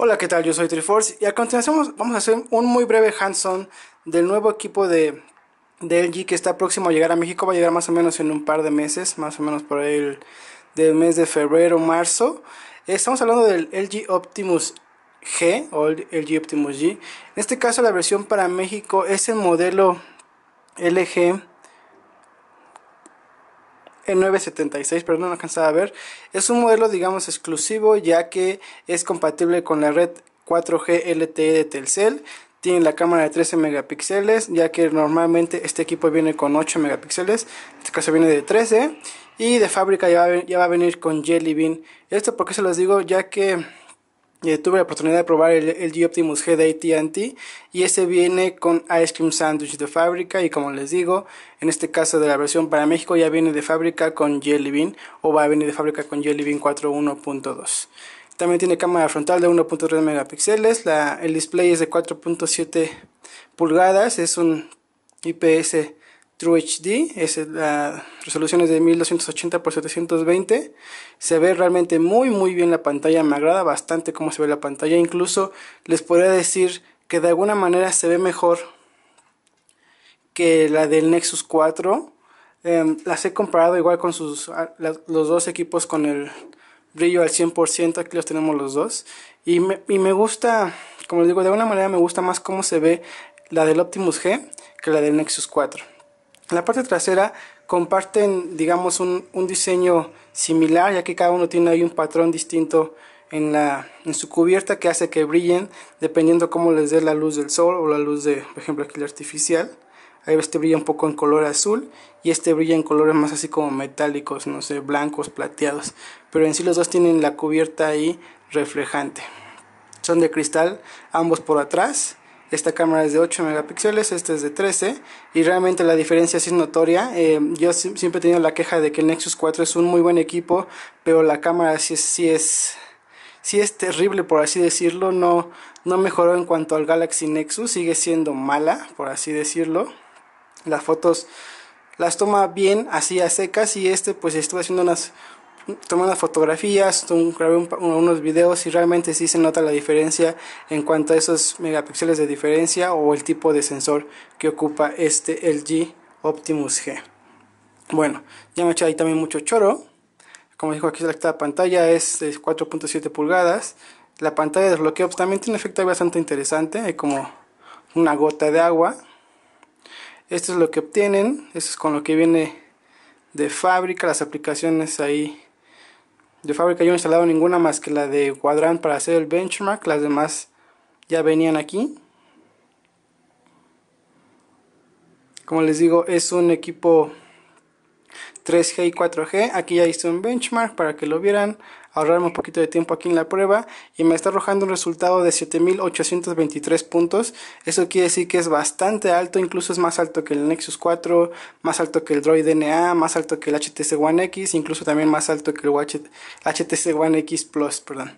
Hola, ¿qué tal? Yo soy Triforce y a continuación vamos a hacer un muy breve hands-on del nuevo equipo de, LG que está próximo a llegar a México. Va a llegar más o menos en un par de meses, más o menos por ahí el del mes de febrero, o marzo. Estamos hablando del LG Optimus G o el LG Optimus G. En este caso la versión para México es el modelo LG 976 pero no alcanzaba a ver. Es un modelo, digamos, exclusivo, ya que es compatible con la red 4G LTE de Telcel. Tiene la cámara de 13 megapíxeles, ya que normalmente este equipo viene con 8 megapíxeles, en este caso viene de 13. Y de fábrica ya va, ya va a venir con Jelly Bean. Esto porque se los digo, ya que y eh, tuve la oportunidad de probar el, G-Optimus G de AT&T y este viene con Ice Cream Sandwich de fábrica y como les digo, en este caso de la versión para México ya viene de fábrica con Jelly Bean o va a venir de fábrica con Jelly Bean 4.1.2. También tiene cámara frontal de 1.3 megapíxeles, la, el display es de 4.7 pulgadas, es un IPS True HD, es la resolución es de 1280 x 720. Se ve realmente muy muy bien la pantalla, me agrada bastante cómo se ve la pantalla, incluso les podría decir que de alguna manera se ve mejor que la del Nexus 4. Em, las he comparado igual con sus los dos equipos con el brillo al 100%, aquí los tenemos los dos. Y me, y me gusta, como les digo, de alguna manera me gusta más cómo se ve la del Optimus G que la del Nexus 4. En la parte trasera comparten, digamos, un, diseño similar, ya que cada uno tiene ahí un patrón distinto en, su cubierta que hace que brillen dependiendo cómo les dé la luz del sol o la luz de, por ejemplo, aquí el artificial. Ahí este brilla un poco en color azul y este brilla en colores más así como metálicos, no sé, blancos, plateados. Pero en sí los dos tienen la cubierta ahí reflejante. Son de cristal, ambos por atrás esta cámara es de 8 megapíxeles, esta es de 13 y realmente la diferencia sí es notoria. Eh, yo siempre he tenido la queja de que el Nexus 4 es un muy buen equipo, pero la cámara sí, es es terrible por así decirlo, no no mejoró en cuanto al Galaxy Nexus, sigue siendo mala por así decirlo. Las fotos las toma bien así a secas y este pues estuvo haciendo unas tomé unas fotografías, grabé unos videos y realmente sí se nota la diferencia en cuanto a esos megapíxeles de diferencia o el tipo de sensor que ocupa este LG Optimus G. Bueno, ya me he echado ahí también mucho choro. Como dijo aquí la pantalla es de 4.7 pulgadas. La pantalla de bloqueo también tiene un efecto bastante interesante, hay eh, como una gota de agua. Esto es lo que obtienen, esto es con lo que viene de fábrica, las aplicaciones ahí de fábrica yo he instalado ninguna más que la de Quadrant para hacer el benchmark. Las demás ya venían aquí. Como les digo, es un equipo 3G y 4G. Aquí ya hice un benchmark para que lo vieran ahorrarme un poquito de tiempo aquí en la prueba y me está arrojando un resultado de 7823 puntos. Eso quiere decir que es bastante alto, incluso es más alto que el Nexus 4, más alto que el Droid NA, más alto que el HTC One X, incluso también más alto que el HTC One X Plus, perdón.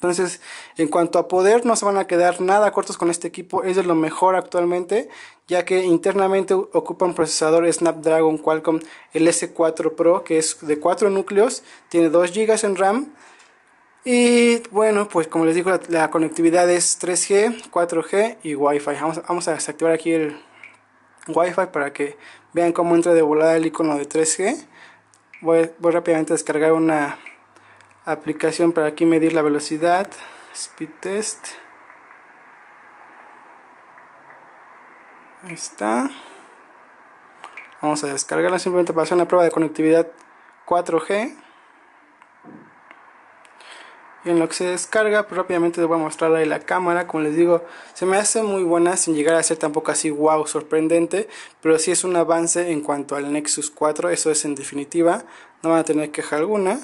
Entonces, en cuanto a poder, no se van a quedar nada cortos con este equipo. Es de lo mejor actualmente, ya que internamente ocupa un procesador Snapdragon Qualcomm el S4 Pro, que es de 4 núcleos, tiene 2 GB en RAM. Y bueno, pues como les digo, la, conectividad es 3G, 4G y Wi-Fi. Vamos, a desactivar aquí el Wi-Fi para que vean cómo entra de volada el icono de 3G. voy rápidamente a descargar una aplicación para aquí medir la velocidad, speed test. Ahí está. Vamos a descargarla simplemente para hacer una prueba de conectividad 4G. Y en lo que se descarga, pues rápidamente les voy a mostrar ahí la cámara. Como les digo, se me hace muy buena sin llegar a ser tampoco así wow, sorprendente. Pero si es un avance en cuanto al Nexus 4, eso es en definitiva. No van a tener queja alguna.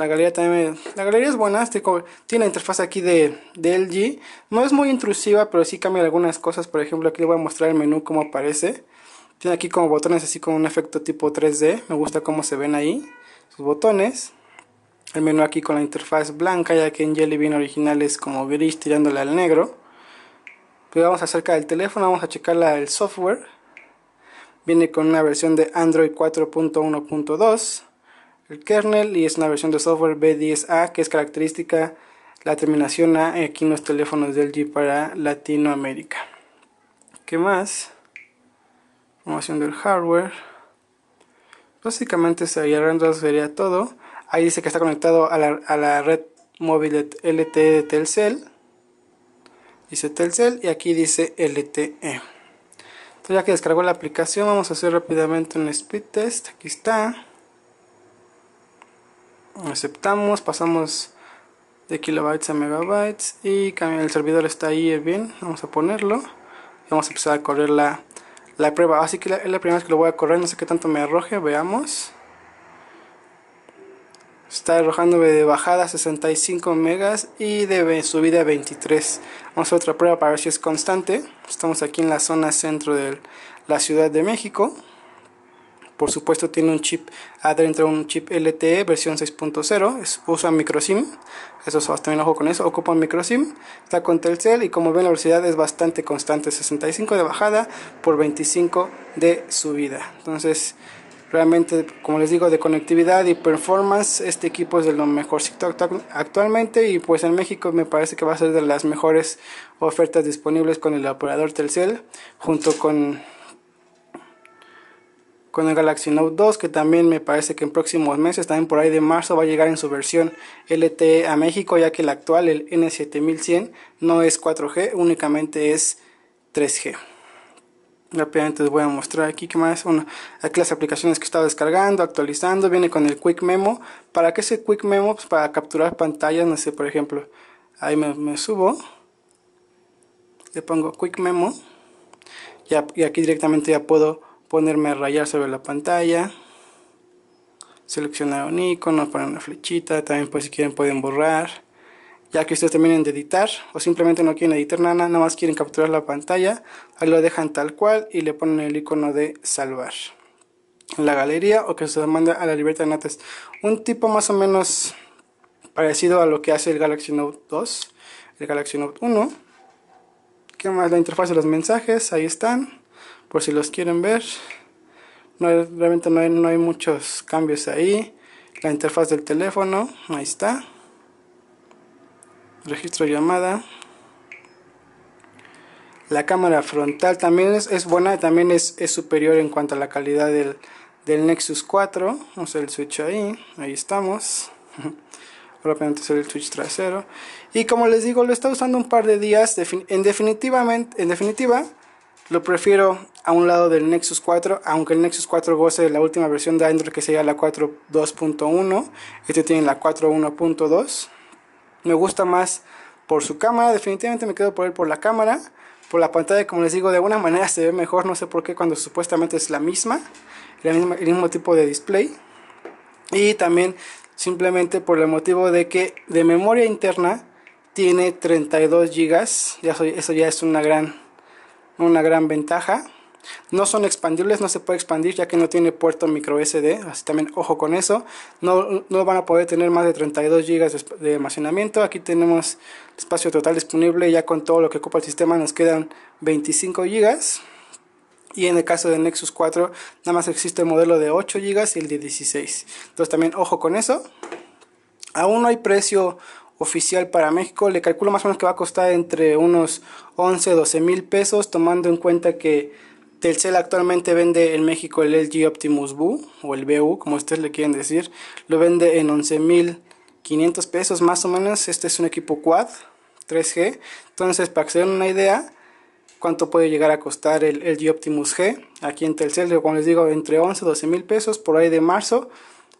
La galería también. La galería es buena. Tiene la interfaz aquí de, de LG. No es muy intrusiva, pero sí cambia algunas cosas. Por ejemplo, aquí voy a mostrar el menú como aparece. Tiene aquí como botones así con un efecto tipo 3D. Me gusta cómo se ven ahí. Sus botones. El menú aquí con la interfaz blanca, ya que en Jelly Bean original es como gris tirándole al negro. Pero pues vamos acerca del teléfono, vamos a checar la, el software. Viene con una versión de Android 4.1.2 el kernel y es una versión de software B10A que es característica la terminación A aquí en los teléfonos de LG para Latinoamérica. ¿Qué más? Información del hardware. Básicamente sería random, sería todo. Ahí dice que está conectado a la, a la red móvil LTE de Telcel. Dice Telcel y aquí dice LTE. Entonces ya que descargó la aplicación, vamos a hacer rápidamente un speed test. Aquí está aceptamos pasamos de kilobytes a megabytes y el servidor está ahí bien vamos a ponerlo vamos a empezar a correr la, la prueba así que es la primera vez que lo voy a correr no sé qué tanto me arroje veamos está arrojándome de bajada 65 megas y de subida 23 vamos a otra prueba para ver si es constante estamos aquí en la zona centro de la ciudad de México por supuesto tiene un chip adentro, un chip LTE versión 6.0, usa microSIM, eso también ojo con eso, ocupa microSIM, está con Telcel y como ven la velocidad es bastante constante, 65 de bajada por 25 de subida. Entonces, realmente, como les digo, de conectividad y performance, este equipo es de lo mejor actualmente y pues en México me parece que va a ser de las mejores ofertas disponibles con el operador Telcel junto con con el Galaxy Note 2 que también me parece que en próximos meses, también por ahí de marzo va a llegar en su versión LTE a México ya que el actual, el N7100, no es 4G, únicamente es 3G. Rápidamente les voy a mostrar aquí que más, aquí las aplicaciones que estaba descargando, actualizando, viene con el Quick Memo. ¿Para qué ese Quick Memo? Pues para capturar pantallas, no sé, por ejemplo, ahí me, subo, le pongo Quick Memo y aquí directamente ya puedo ponerme a rayar sobre la pantalla seleccionar un icono poner una flechita también pues si quieren pueden borrar ya que ustedes terminen de editar o simplemente no quieren editar nada nada más quieren capturar la pantalla ahí lo dejan tal cual y le ponen el icono de salvar en la galería o que se manda a la libertad de notas un tipo más o menos parecido a lo que hace el Galaxy Note 2 el Galaxy Note 1 ¿Qué más? La interfaz de los mensajes, ahí están por si los quieren ver no realmente no hay, muchos cambios ahí la interfaz del teléfono ahí está registro llamada la cámara frontal también es, buena también es, superior en cuanto a la calidad del, Nexus 4 vamos a el switch ahí ahí estamos propiamente hacer el switch trasero y como les digo lo está usando un par de días en definitivamente en definitiva lo prefiero a un lado del Nexus 4, aunque el Nexus 4 goce de la última versión de Android que sería la 4.2.1, este tiene la 4.1.2. Me gusta más por su cámara, definitivamente me quedo por él por la cámara, por la pantalla, como les digo, de alguna manera se ve mejor, no sé por qué, cuando supuestamente es la misma, el mismo tipo de display. Y también simplemente por el motivo de que de memoria interna tiene 32 GB, ya eso ya es una gran una gran ventaja. No son expandibles, no se puede expandir ya que no tiene puerto micro SD, así también ojo con eso. No, no van a poder tener más de 32 gigas de, almacenamiento. Aquí tenemos espacio total disponible, ya con todo lo que ocupa el sistema nos quedan 25 gigas Y en el caso del Nexus 4, nada más existe el modelo de 8 gigas y el de 16. Entonces también ojo con eso. Aún no hay precio oficial para México. Le calculo más o menos que va a costar entre unos 11, 12 mil pesos, tomando en cuenta que Telcel actualmente vende en México el LG Optimus Bu, o el BU, como ustedes le quieren decir. Lo vende en 11 mil 500 pesos más o menos. Este es un equipo quad 3G. Entonces, para que se den una idea, cuánto puede llegar a costar el LG Optimus G aquí en Telcel, como les digo, entre 11 y 12 mil pesos por ahí de marzo.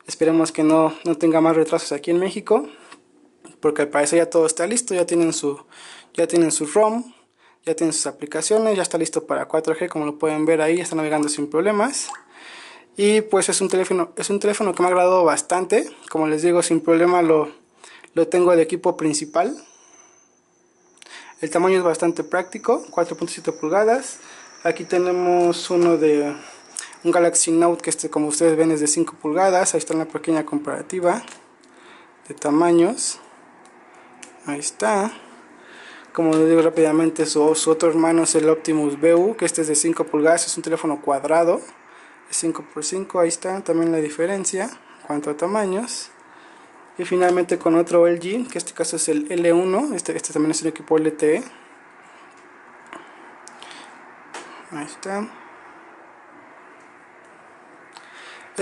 Esperemos que no, no tenga más retrasos aquí en México porque al parecer ya todo está listo, ya tienen su, ya tienen su ROM, ya tienen sus aplicaciones, ya está listo para 4G, como lo pueden ver ahí, ya está navegando sin problemas. Y pues es un teléfono, es un teléfono que me ha agradado bastante, como les digo, sin problema lo, tengo de equipo principal. El tamaño es bastante práctico, 4.7 pulgadas. Aquí tenemos uno de un Galaxy Note que este, como ustedes ven es de 5 pulgadas. Ahí está la pequeña comparativa de tamaños. Ahí está. Como les digo rápidamente, su, otro hermano es el Optimus BU, que este es de 5 pulgadas, es un teléfono cuadrado. 5x5, ahí está también la diferencia en cuanto a tamaños. Y finalmente con otro LG, que en este caso es el L1, este, este también es el equipo LTE. Ahí está.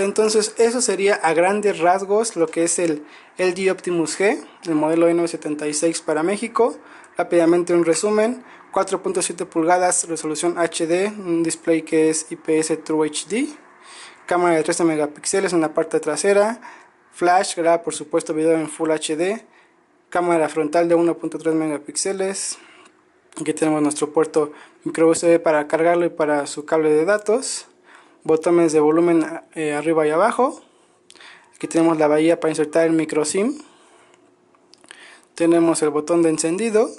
Entonces, eso sería a grandes rasgos lo que es el LG Optimus G, el modelo n 976 para México. Rápidamente un resumen, 4.7 pulgadas, resolución HD, un display que es IPS True HD, cámara de 13 megapíxeles en la parte trasera, flash, graba por supuesto video en Full HD, cámara frontal de 1.3 megapíxeles, aquí tenemos nuestro puerto micro USB para cargarlo y para su cable de datos botones de volumen eh, arriba y abajo. Aquí tenemos la bahía para insertar el micro SIM. Tenemos el botón de encendido.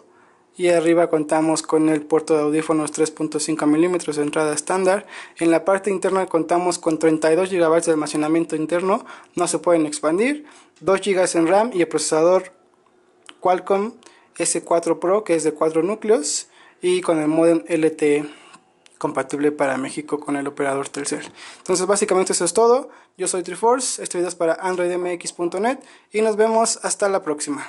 Y arriba contamos con el puerto de audífonos 3.5 milímetros de entrada estándar. En la parte interna contamos con 32 GB de almacenamiento interno. No se pueden expandir. 2 GB en RAM y el procesador Qualcomm S4 Pro que es de 4 núcleos. Y con el modem LTE compatible para México con el operador Telcel. Entonces básicamente eso es todo. Yo soy Triforce, este video es para androidmx.net y nos vemos hasta la próxima.